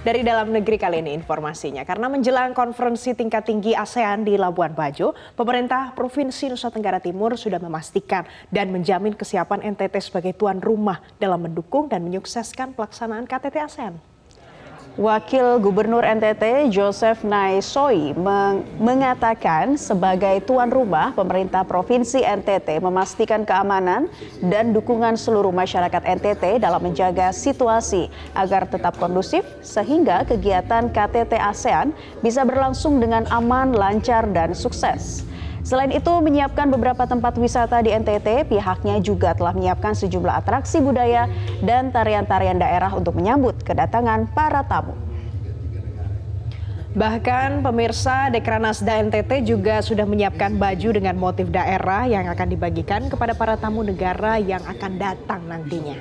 Dari dalam negeri kali ini informasinya, karena menjelang konferensi tingkat tinggi ASEAN di Labuan Bajo, pemerintah Provinsi Nusa Tenggara Timur sudah memastikan dan menjamin kesiapan NTT sebagai tuan rumah dalam mendukung dan menyukseskan pelaksanaan KTT ASEAN. Wakil Gubernur NTT Joseph Naisoi meng mengatakan sebagai tuan rumah pemerintah provinsi NTT memastikan keamanan dan dukungan seluruh masyarakat NTT dalam menjaga situasi agar tetap kondusif sehingga kegiatan KTT ASEAN bisa berlangsung dengan aman, lancar, dan sukses. Selain itu, menyiapkan beberapa tempat wisata di NTT, pihaknya juga telah menyiapkan sejumlah atraksi budaya dan tarian-tarian daerah untuk menyambut kedatangan para tamu. Bahkan pemirsa Dekranasda NTT juga sudah menyiapkan baju dengan motif daerah yang akan dibagikan kepada para tamu negara yang akan datang nantinya.